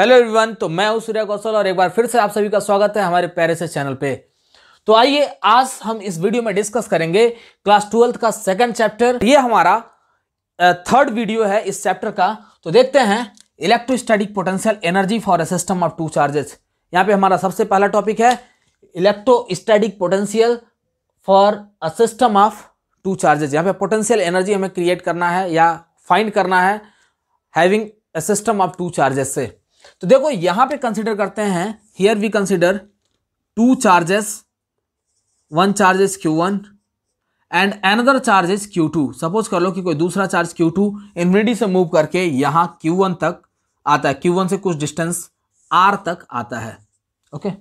Hello everyone तो मैं हूं सूर्या कौशल और एक बार फिर से आप सभी का स्वागत है हमारे पैरिस से चैनल पे तो आइए आज हम इस वीडियो में डिस्कस करेंगे क्लास ट्वेल्थ का सेकंड चैप्टर ये हमारा थर्ड वीडियो है इस चैप्टर का तो देखते हैं electrostatic potential energy for a system of two charges यहाँ पे हमारा सबसे पहला टॉपिक है electrostatic potential for a system of two charges यहाँ पे पोटेंशियल एनर्जी हमें क्रिएट करना है या फाइंड करना है having a system of two charges से तो देखो यहां पे कंसिडर करते हैं here we consider two charges one charges Q one and another charge Q two suppose कर लो कि कोई दूसरा चार्ज क्यू टू इन्फिनिटी से मूव करके यहां क्यू वन तक आता है क्यू वन से कुछ डिस्टेंस आर तक आता है ओके okay?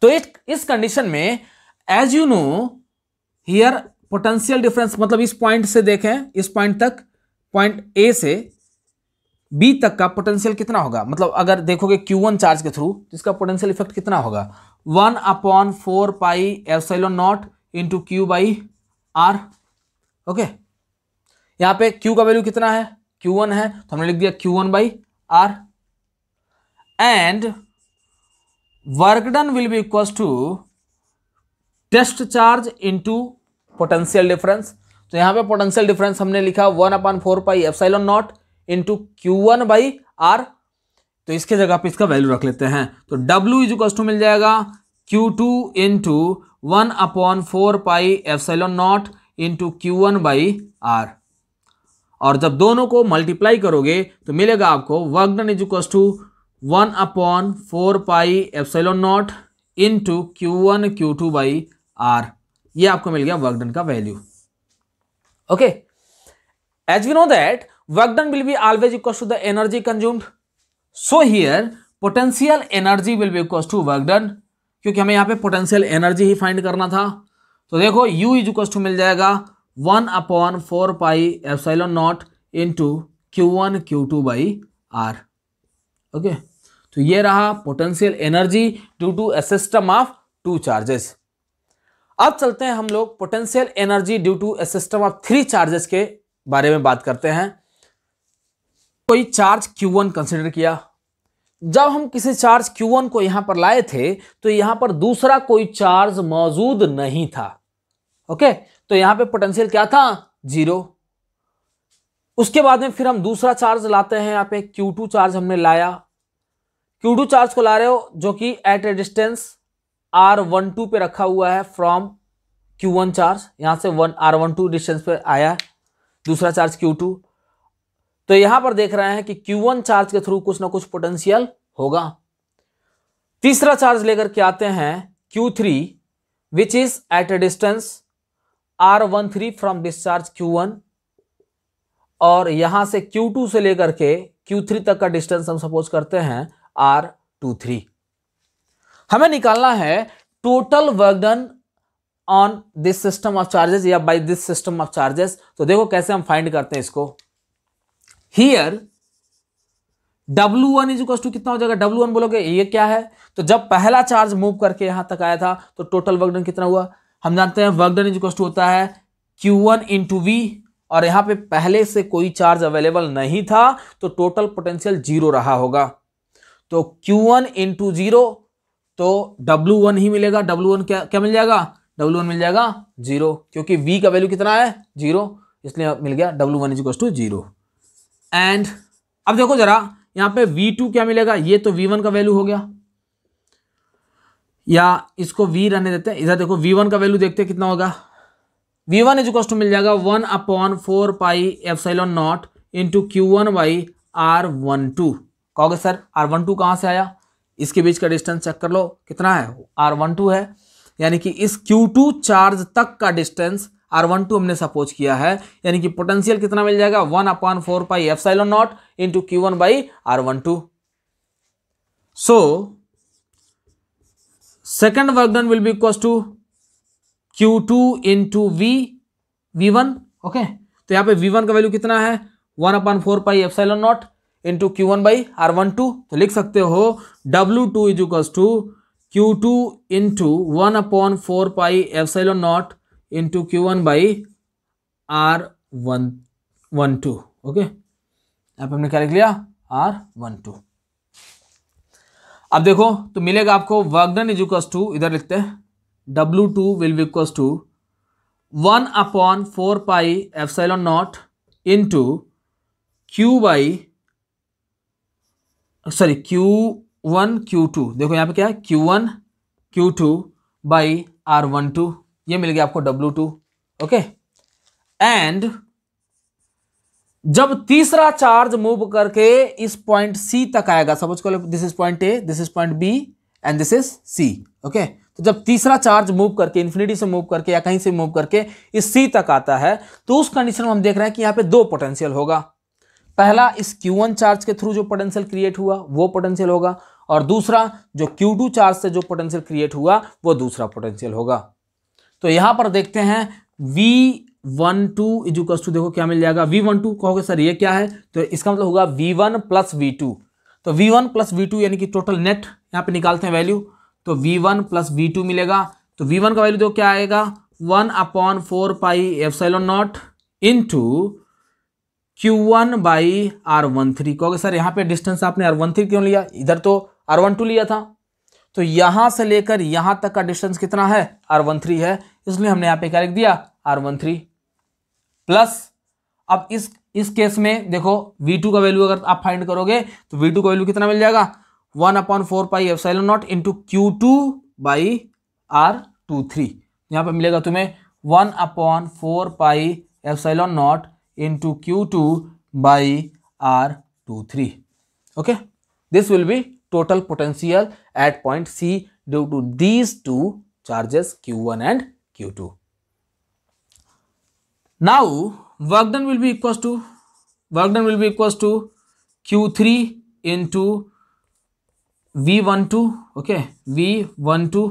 तो इस कंडीशन में as you know here potential difference मतलब इस पॉइंट से देखें इस पॉइंट तक पॉइंट ए से बी तक का पोटेंशियल कितना होगा मतलब अगर देखोगे क्यू वन चार्ज के थ्रू तो इसका पोटेंशियल इफेक्ट कितना होगा one upon four pi epsilon naught into Q by R okay यहाँ पे क्यू का वैल्यू कितना है क्यू वन है तो हमने लिख दिया Q one by R and work done will be equal to test charge into potential difference तो यहाँ पे पोटेंशियल डिफरेंस हमने लिखा one upon four pi epsilon naught into Q one by R तो इसके जगह पे इसका वैल्यू रख लेते हैं तो डब्ल्यू इज टू मिल जाएगा Q two into one upon four pi F naught into Q one by R और जब दोनों को मल्टीप्लाई करोगे तो मिलेगा आपको work done is equal to one upon four pi epsilon naught into Q one Q two by R ये आपको मिल गया वर्कडन का value okay as we know that work done will be always equals to the energy consumed so here potential energy will be equals to work done क्योंकि हमें यहाँ पे potential energy ही find करना था तो देखो U इज इक्व टू मिल जाएगा one upon four pi epsilon naught into Q one Q two by R okay तो ये रहा potential energy due to a system of two charges अब चलते हैं हम लोग potential energy due to a system of three charges के बारे में बात करते हैं कोई चार्ज Q1 कंसिडर किया जब हम किसी चार्ज Q1 को यहां पर लाए थे तो यहां पर दूसरा कोई चार्ज मौजूद नहीं था ओके तो यहां पे पोटेंशियल क्या था जीरो उसके बाद में फिर हम दूसरा चार्ज लाते हैं यहां पे Q2 चार्ज हमने लाया Q2 चार्ज को ला रहे हो जो कि एट ए डिस्टेंस R12 पे रखा हुआ है फ्रॉम Q1 चार्ज यहां से वन आर डिस्टेंस पर आया दूसरा चार्ज क्यू तो यहां पर देख रहे हैं कि Q1 चार्ज के थ्रू कुछ ना कुछ पोटेंशियल होगा तीसरा चार्ज लेकर के आते हैं Q3 which is at a distance R one three from discharge Q1 और यहां से Q2 से लेकर के Q3 तक का डिस्टेंस हम सपोज करते हैं आर टू थ्री हमें निकालना है total work done on this system of charges या by this system of charges तो देखो कैसे हम फाइंड करते हैं इसको here W one is to कितना हो जाएगा डब्ल्यू वन बोलोगे ये क्या है तो जब पहला चार्ज मूव करके यहां तक आया था तो टोटल वर्कडन कितना हुआ हम जानते हैं वर्कडन इज टू होता है क्यू वन टू वी और यहां पे पहले से कोई चार्ज अवेलेबल नहीं था तो टोटल पोटेंशियल जीरो रहा होगा तो Q1 वन इंटू जीरो तो W1 ही मिलेगा W1 क्या क्या मिल जाएगा W1 मिल जाएगा जीरो क्योंकि V का वैल्यू कितना है जीरो इसलिए मिल गया W1 one is to zero and अब देखो जरा यहां पे V2 क्या मिलेगा ये तो V1 का वैल्यू हो गया या इसको V रहने देते हैं इधर देखो V1 का वैल्यू देखते हैं कितना होगा V1 वन इज कॉस्ट मिल जाएगा one upon four pi epsilon naught into Q one by R one two कहोगे सर आर वन टू कहां से आया इसके बीच का डिस्टेंस चेक कर लो कितना है आर वन टू है यानी कि इस क्यू टू चार्ज तक का डिस्टेंस आर वन टू हमने सपोज किया है यानी कि पोटेंशियल कितना मिल जाएगा one upon four pi epsilon naught into Q one by R one two so second work done will be equal to Q two into V V one okay तो यहां पे वी वन का value कितना है one upon four pi epsilon naught into Q one by R one to तो लिख सकते हो W two is equal to Q two into one upon four pi epsilon naught into Q one by R one one two okay यहाँ पर हमने क्या लिख लिया आर वन टू अब देखो तो मिलेगा आपको वर्गन इज इक्वस टू इधर लिखते हैं W two will be equals to one upon four pi epsilon naught into Q by sorry Q one Q two देखो यहाँ पे क्या है Q one Q two by R one two ये मिल गया आपको डब्ल्यू टू ओके एंड जब तीसरा चार्ज मूव करके इस पॉइंट सी तक आएगा सपोज करो this is point A this is point B and this is C okay तो जब तीसरा चार्ज मूव करके इन्फिनिटी से मूव करके या कहीं से मूव करके इस सी तक आता है तो उस कंडीशन में हम देख रहे हैं कि यहां पे दो पोटेंशियल होगा पहला इस Q1 चार्ज के थ्रू जो पोटेंशियल क्रिएट हुआ वो पोटेंशियल होगा और दूसरा जो Q2 चार्ज से जो पोटेंशियल क्रिएट हुआ वो दूसरा पोटेंशियल होगा तो यहां पर देखते हैं V one two equals to देखो क्या मिल जाएगा वी वन टू कहोगे सर ये क्या है तो इसका मतलब होगा V one plus V two तो V one plus V two यानी कि टोटल नेट यहाँ पे निकालते हैं वैल्यू तो V one plus V two मिलेगा तो वी वन का वैल्यू देखो क्या आएगा one upon four pi epsilon naught into Q one by R one three कहोगे सर यहाँ पे डिस्टेंस आपने आर वन थ्री क्यों लिया इधर तो आर वन टू लिया था तो यहां से लेकर यहां तक का डिस्टेंस कितना है आर वन थ्री है इसलिए हमने यहां पे क्या लिख दिया आर वन थ्री प्लस अब इस इस केस में देखो वी टू का वैल्यू अगर आप फाइंड करोगे तो वी टू का वैल्यू कितना मिल जाएगा one upon four pi epsilon naught into Q two by R two three यहां पर मिलेगा तुम्हें one upon four pi epsilon naught into Q two by R two three okay this will be total potential at point C due to these two charges Q1 and Q2. Now, work done will be equals to work done will be equals to Q3 into V12 okay V12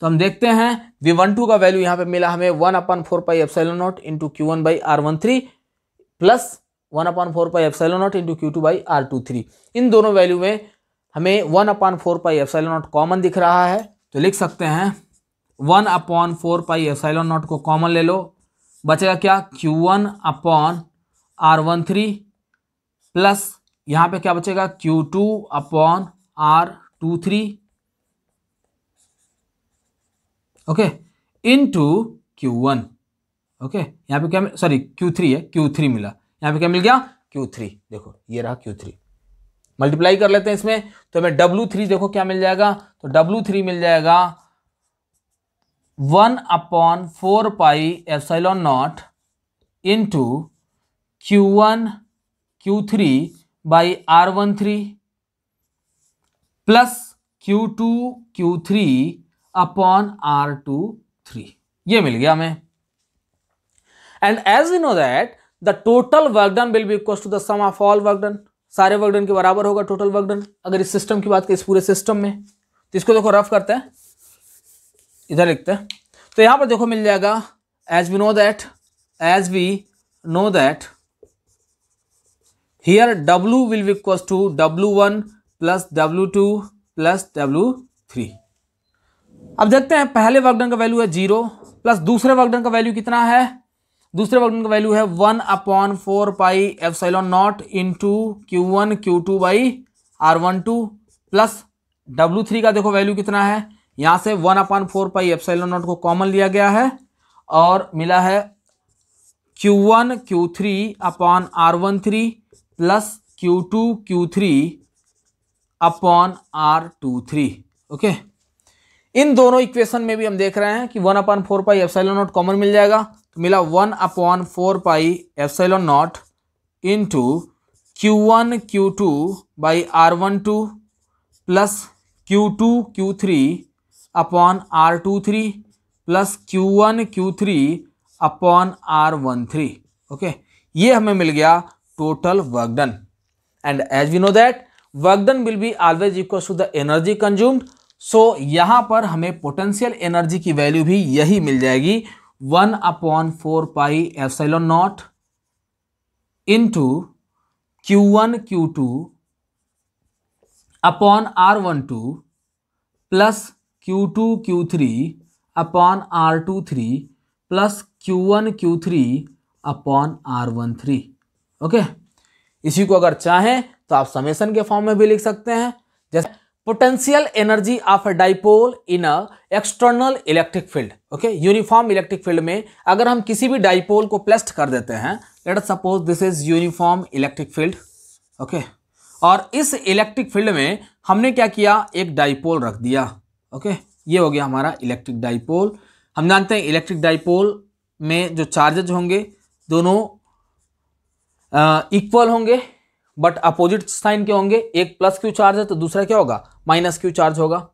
तो हम देखते हैं V12 का value यहाँ पे मिला हमें one upon four pi epsilon naught into Q one by R one three plus one upon four pi epsilon naught into Q two by R two three इन दोनों वैल्यू में हमें one upon four pi F naught common दिख रहा है तो लिख सकते हैं one upon four pi F naught को कॉमन ले लो बचेगा क्या Q one upon R one three plus यहाँ पे क्या बचेगा Q two upon R two three okay into Q one okay यहाँ पे क्या सॉरी क्यू थ्री है क्यू थ्री मिला यहाँ पे क्या मिल गया क्यू थ्री देखो ये रहा क्यू थ्री मल्टीप्लाई कर लेते हैं इसमें तो हमें W3 थ्री देखो क्या मिल जाएगा तो W3 थ्री मिल जाएगा one upon four pi epsilon naught into Q one Q three by R one three plus Q two Q three upon R two three ये मिल गया हमें and as you know that the total work done will be equal to the sum of all work done सारे work done के बराबर होगा total work done अगर इस सिस्टम की बात करें इस पूरे सिस्टम में तो इसको देखो रफ करते हैं इधर लिखते हैं तो यहाँ पर देखो मिल जाएगा as we know that as we know that here W will be equal to W one plus W two plus W three अब देखते हैं पहले वर्कडन का वैल्यू है जीरो प्लस दूसरे वर्कडन का वैल्यू कितना है दूसरे वक्त का वैल्यू है one upon four pi epsilon naught into Q one Q two by R one two plus W three का देखो वैल्यू कितना है यहाँ से one upon four pi epsilon naught को कॉमन लिया गया है और मिला है Q one Q three upon R one three plus Q two Q three upon R two three okay इन दोनों इक्वेशन में भी हम देख रहे हैं कि one upon four pi epsilon naught common मिल जाएगा मिला one upon four pi epsilon naught into Q one Q two by R one two plus Q two Q three upon R two three plus Q one Q three upon R one three okay ये हमें मिल गया total work done and as we know that work done will be always equal to the energy consumed so यहाँ पर हमें potential energy की value भी यही मिल जाएगी one upon four pi epsilon naught into Q one Q two upon R one two plus Q two Q three upon R two three plus Q one Q three upon R one three okay इसी को अगर चाहें तो आप summation के form में भी लिख सकते हैं जैसे potential energy of a dipole in a external electric field okay uniform electric field में अगर हम किसी भी डाइपोल को प्लेस्ट कर देते हैं let suppose this is uniform electric field okay और इस इलेक्ट्रिक फील्ड में हमने क्या किया एक डाइपोल रख दिया ओके okay? ये हो गया हमारा इलेक्ट्रिक डाइपोल हम जानते हैं इलेक्ट्रिक डाइपोल में जो चार्जेज होंगे दोनों इक्वल होंगे बट अपोजिट साइन के होंगे एक प्लस क्यू चार्ज है तो दूसरा क्या होगा माइनस क्यू चार्ज होगा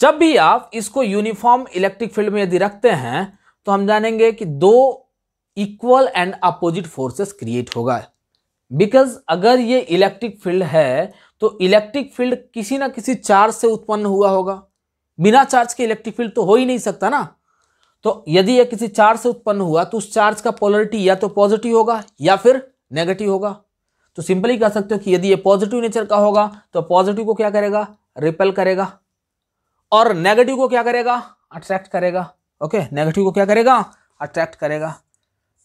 जब भी आप इसको यूनिफॉर्म इलेक्ट्रिक फील्ड में यदि रखते हैं तो हम जानेंगे कि दो equal and opposite forces create होगा बिकॉज अगर ये इलेक्ट्रिक फील्ड है तो इलेक्ट्रिक फील्ड किसी ना किसी चार्ज से उत्पन्न हुआ होगा बिना चार्ज के इलेक्ट्रिक फील्ड तो हो ही नहीं सकता ना तो यदि यह किसी चार्ज से उत्पन्न हुआ तो उस चार्ज का पोलरिटी या तो पॉजिटिव होगा या फिर नेगेटिव होगा तो सिंपली कह सकते हो कि यदि ये पॉजिटिव नेचर का होगा तो पॉजिटिव को क्या करेगा रिपेल करेगा और नेगेटिव को क्या करेगा अट्रैक्ट करेगा ओके नेगेटिव को क्या करेगा अट्रैक्ट करेगा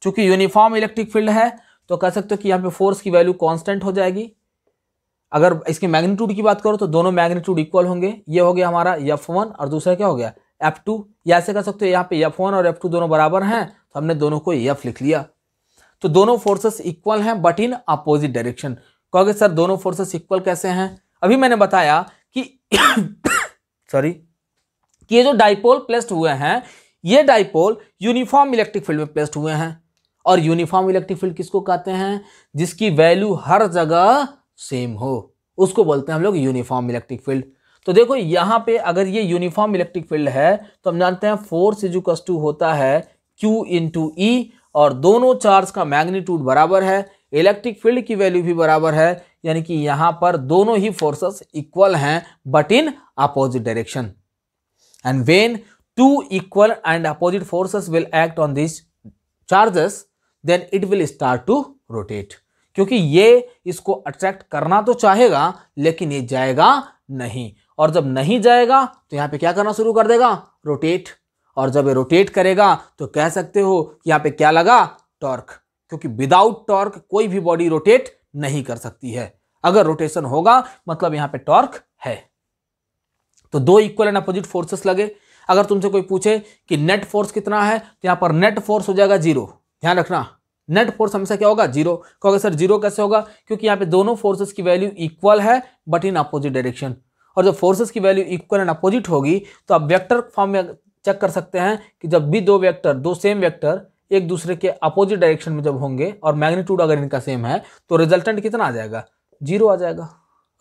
चूंकि यूनिफॉर्म इलेक्ट्रिक फील्ड है तो कह सकते हो कि यहाँ पे फोर्स की वैल्यू कांस्टेंट हो जाएगी अगर इसके मैग्नीट्यूड की बात करो तो दोनों मैग्नीट्यूड इक्वल होंगे ये हो गया हमारा एफ वन और दूसरा क्या हो गया एफ टू या ऐसे कह सकते हो यहाँ पे एफ वन और एफ टू दोनों बराबर हैं तो हमने दोनों को एफ लिख लिया तो दोनों फोर्सेस इक्वल हैं बट इन अपोजिट डायरेक्शन कहोगे सर दोनों फोर्सेस इक्वल कैसे हैं अभी मैंने बताया कि सॉरी कि ये जो डाइपोल प्लेस्ड हुए हैं ये डाइपोल यूनिफॉर्म इलेक्ट्रिक फील्ड में प्लेस्ड हुए हैं और यूनिफॉर्म इलेक्ट्रिक फील्ड किसको कहते हैं जिसकी वैल्यू हर जगह सेम हो उसको बोलते हैं हम लोग यूनिफॉर्म इलेक्ट्रिक फील्ड तो देखो यहाँ पे अगर ये यूनिफॉर्म इलेक्ट्रिक फील्ड है तो हम जानते हैं फोर्स इजुकस टू होता है क्यू इंटू ई और दोनों चार्ज का मैग्नीट्यूड बराबर है इलेक्ट्रिक फील्ड की वैल्यू भी बराबर है यानी कि यहां पर दोनों ही फोर्सेस इक्वल हैं but in opposite direction and when two equal and opposite forces will act on this charges then it will start to rotate क्योंकि ये इसको अट्रैक्ट करना तो चाहेगा लेकिन ये जाएगा नहीं और जब नहीं जाएगा तो यहां पे क्या करना शुरू कर देगा रोटेट और जब ये रोटेट करेगा तो कह सकते हो कि यहाँ पे क्या लगा टॉर्क क्योंकि विदाउट टॉर्क कोई भी बॉडी रोटेट नहीं कर सकती है अगर रोटेशन होगा मतलब यहाँ पे टॉर्क है तो दो इक्वल एंड अपोजिट फोर्सेस लगे अगर तुमसे कोई पूछे कि नेट फोर्स कितना है तो यहाँ पर नेट फोर्स हो जाएगा जीरो ध्यान रखना नेट फोर्स हमेशा क्या होगा जीरो कहोगे सर जीरो कैसे होगा क्योंकि यहाँ पे दोनों फोर्सेस की वैल्यू इक्वल है बट इन अपोजिट डायरेक्शन और जब फोर्सेस की वैल्यू इक्वल एंड अपोजिट होगी तो आप वेक्टर फॉर्म में चेक कर सकते हैं कि जब भी दो वेक्टर दो सेम वेक्टर एक दूसरे के अपोजिट डायरेक्शन में जब होंगे और मैग्नीट्यूड अगर इनका सेम है तो रिजल्टेंट कितना आ जाएगा जीरो आ जाएगा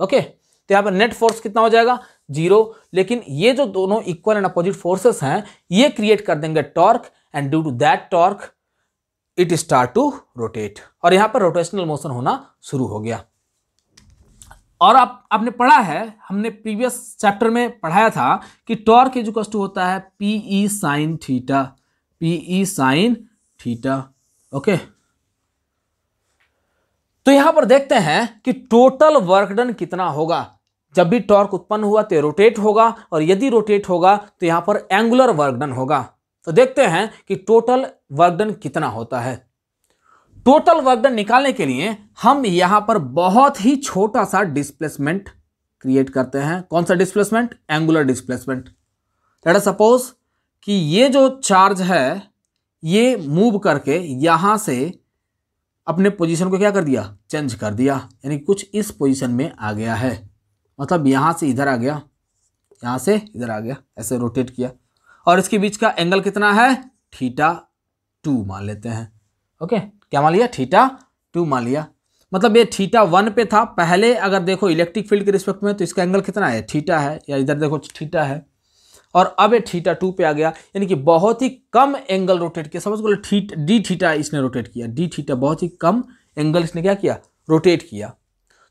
ओके तो यहाँ पर नेट फोर्स कितना हो जाएगा जीरो लेकिन ये जो दोनों इक्वल एंड अपोजिट फोर्सेस हैं ये क्रिएट कर देंगे torque and due to that torque it start to rotate और यहाँ पर रोटेशनल मोशन होना शुरू हो गया और आप आपने पढ़ा है हमने प्रीवियस चैप्टर में पढ़ाया था कि टॉर्क इज कस्ट होता है P E sine theta P E sine theta okay तो यहां पर देखते हैं कि टोटल वर्क डन कितना होगा जब भी टॉर्क उत्पन्न हुआ तो रोटेट होगा और यदि रोटेट होगा तो यहां पर एंगुलर वर्क डन होगा तो देखते हैं कि टोटल वर्क डन कितना होता है टोटल वर्क डन निकालने के लिए हम यहां पर बहुत ही छोटा सा डिस्प्लेसमेंट क्रिएट करते हैं कौन सा displacement angular displacement let suppose कि ये जो चार्ज है ये मूव करके यहां से अपने पोजीशन को क्या कर दिया चेंज कर दिया यानी कुछ इस पोजीशन में आ गया है मतलब यहाँ से इधर आ गया यहाँ से इधर आ गया ऐसे रोटेट किया और इसके बीच का एंगल कितना है थीटा टू मान लेते हैं ओके क्या मान लिया थीटा टू मान लिया मतलब ये थीटा वन पे था पहले अगर देखो इलेक्ट्रिक फील्ड के रिस्पेक्ट में तो इसका एंगल कितना है थीटा है या इधर देखो थीटा है और अब ये थीटा टू पे आ गया यानी कि बहुत ही कम एंगल रोटेट किया समझ बोलो थीट डी थीटा इसने रोटेट किया डी थीटा बहुत ही कम एंगल इसने क्या किया रोटेट किया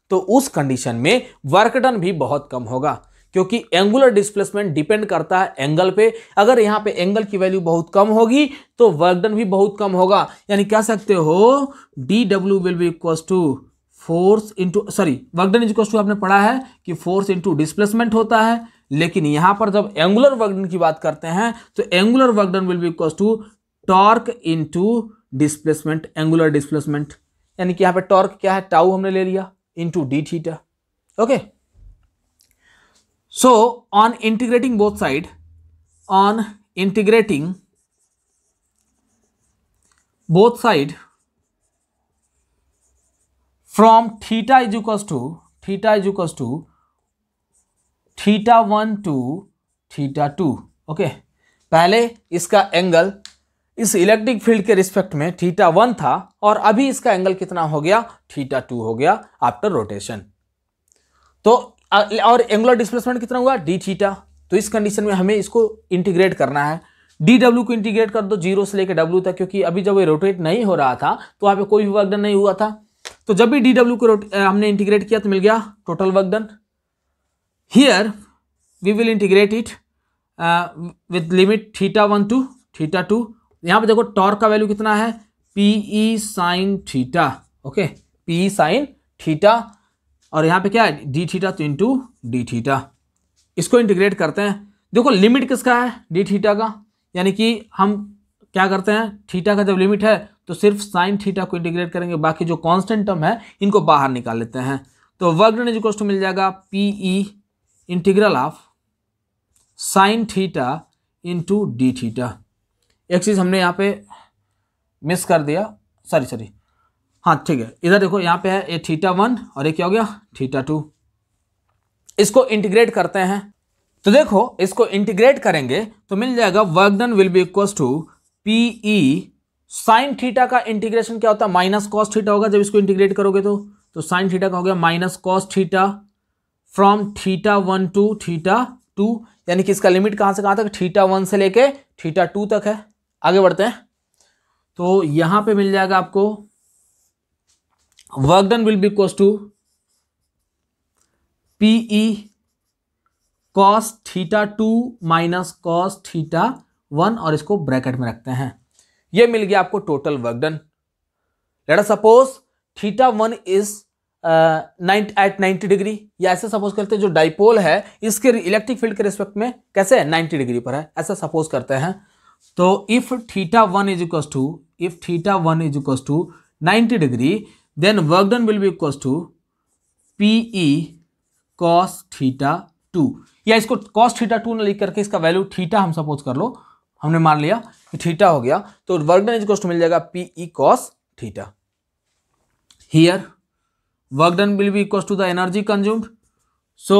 तो उस कंडीशन में वर्कडन भी बहुत कम होगा क्योंकि एंगुलर डिस्प्लेसमेंट डिपेंड करता है एंगल पे अगर यहाँ पे एंगल की वैल्यू बहुत कम होगी तो वर्कडन भी बहुत कम होगा यानी कह सकते हो D W will be equal to force into sorry work done is equal to आपने पढ़ा है कि फोर्स इंटू डिस्प्लेसमेंट होता है लेकिन यहाँ पर जब एंगुलर वर्कडन की बात करते हैं तो angular work done will be equal to torque into displacement angular displacement यानी कि यहाँ पे टॉर्क क्या है टाउ हमने ले लिया into D theta okay so on integrating both side on integrating both side from theta is equals to theta is equals to theta 1 to theta 2 okay. पहले इसका एंगल इस इलेक्ट्रिक फील्ड के respect में theta one था और अभी इसका angle कितना हो गया थीटा टू हो गया आफ्टर रोटेशन तो और एंगुलर डिस्प्लेसमेंट कितना हुआ डी थीटा तो इस कंडीशन में हमें इसको इंटीग्रेट करना है डी डब्ल्यू को इंटीग्रेट कर दो जीरो से लेकर डब्ल्यू तक क्योंकि अभी जब ये रोटेट नहीं हो रहा था तो वहाँ पे कोई भी वर्कडन नहीं हुआ था तो जब भी डी डब्ल्यू को हमने इंटीग्रेट किया तो मिल गया total work done here we will integrate it with limit theta one to theta two यहाँ पर देखो टॉर्क का वैल्यू कितना है P E sine theta okay P E sine theta और यहाँ पे क्या है डी थीटा तो इंटू डी थीटा इसको इंटीग्रेट करते हैं देखो लिमिट किसका है डी थीटा का यानी कि हम क्या करते हैं थीटा का जब लिमिट है तो सिर्फ साइन थीटा को इंटीग्रेट करेंगे बाकी जो कांस्टेंट टर्म है इनको बाहर निकाल लेते हैं तो वर्ग डन इजिक्वल्स मिल जाएगा P E integral of sine theta into D theta एक चीज़ हमने यहाँ पे मिस कर दिया सॉरी सॉरी हाँ ठीक है इधर देखो यहाँ पे है ये थीटा वन और ये क्या हो गया थीटा टू इसको इंटीग्रेट करते हैं तो देखो इसको इंटीग्रेट करेंगे तो मिल जाएगा work done will be equal to P E sine theta का इंटीग्रेशन क्या होता है माइनस कॉस थीटा होगा जब इसको इंटीग्रेट करोगे तो तो साइन थीटा का हो गया minus cos theta from theta one to theta two यानी कि इसका लिमिट कहाँ से कहाँ तक थीटा वन से लेके थीटा टू तक है आगे बढ़ते हैं तो यहाँ पे मिल जाएगा आपको work done will be equal to PE cos theta two minus cos theta one और इसको ब्रैकेट में रखते हैं ये मिल गया आपको total work done let us suppose theta one is nine eight ninety degree या ऐसे सपोज करते हैं जो डाइपोल है इसके इलेक्ट्रिक फील्ड के रिस्पेक्ट में कैसे है नाइन्टी डिग्री पर है ऐसा सपोज करते हैं तो if theta one is equal to if theta one is equal to ninety degree then work done will be equals to P E cos theta two या इसको कॉस theta टू ना लिख करके इसका वैल्यू theta हम suppose कर लो हमने मान लिया कि हो गया तो वर्क डन इज टू मिल जाएगा P E cos theta here work done will be equals to the energy consumed so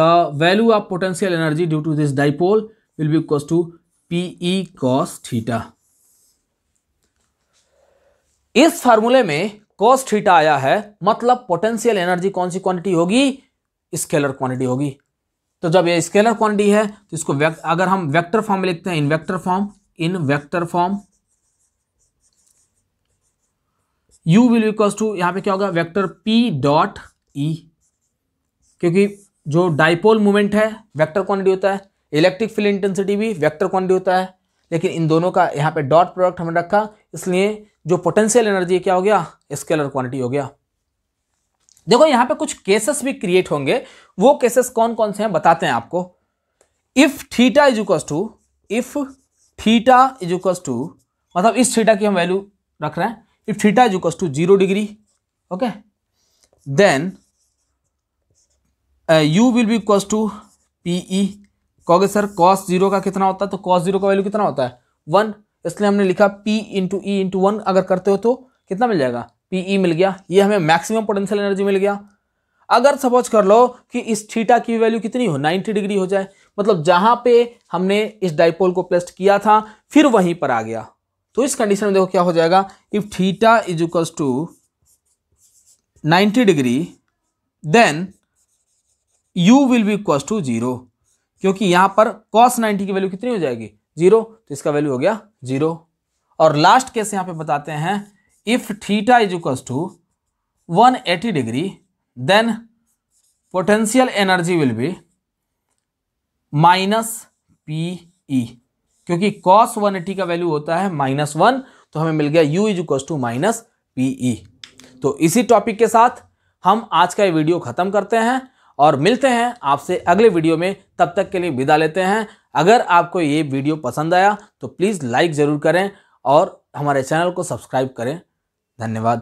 the value of potential energy due to this dipole will be equals to P E cos theta इस फार्मूले में cos theta आया है मतलब potential energy कौन सी quantity होगी scalar quantity होगी तो जब ये स्केलर क्वांटिटी है तो इसको अगर हम वेक्टर फॉर्म में लिखते हैं in vector form in vector form u will equal to यहां पे क्या होगा वेक्टर p डॉट e क्योंकि जो डाइपोल मोमेंट है वेक्टर क्वांटिटी होता है इलेक्ट्रिक फील्ड इंटेंसिटी भी वेक्टर क्वांटिटी होता है लेकिन इन दोनों का यहां पे डॉट प्रोडक्ट हमने रखा इसलिए जो पोटेंशियल एनर्जी क्या हो गया स्केलर क्वांटिटी हो गया देखो यहां पे कुछ केसेस भी क्रिएट होंगे वो केसेस कौन कौन से हैं बताते हैं आपको if theta is equal to if theta is equal to मतलब इस थीटा की हम वैल्यू रख रहे हैं if theta is equal to zero degree okay then U will be equal to P E कहोगे सर कॉस जीरो का कितना होता है तो कॉस जीरो का वैल्यू कितना होता है वन इसलिए हमने लिखा P into E into one अगर करते हो तो कितना मिल जाएगा पी ई e मिल गया ये हमें मैक्सिमम पोटेंशियल एनर्जी मिल गया अगर सपोज कर लो कि इस थीटा की वैल्यू कितनी हो 90 डिग्री हो जाए मतलब जहां पे हमने इस डाइपोल को प्लेस्ट किया था फिर वहीं पर आ गया तो इस कंडीशन में देखो क्या हो जाएगा if theta is equals to 90 degree then u will be equals to zero क्योंकि यहां पर cos 90 की वैल्यू कितनी हो जाएगी जीरो तो इसका वैल्यू हो गया जीरो और लास्ट केस यहाँ पे बताते हैं if theta is equals to 180 degree then potential energy will be minus P E क्योंकि कॉस 180 का वैल्यू होता है माइनस वन तो हमें मिल गया u is equals to minus P E तो इसी टॉपिक के साथ हम आज का ये वीडियो ख़त्म करते हैं और मिलते हैं आपसे अगले वीडियो में तब तक के लिए विदा लेते हैं अगर आपको ये वीडियो पसंद आया तो प्लीज़ लाइक ज़रूर करें और हमारे चैनल को सब्सक्राइब करें धन्यवाद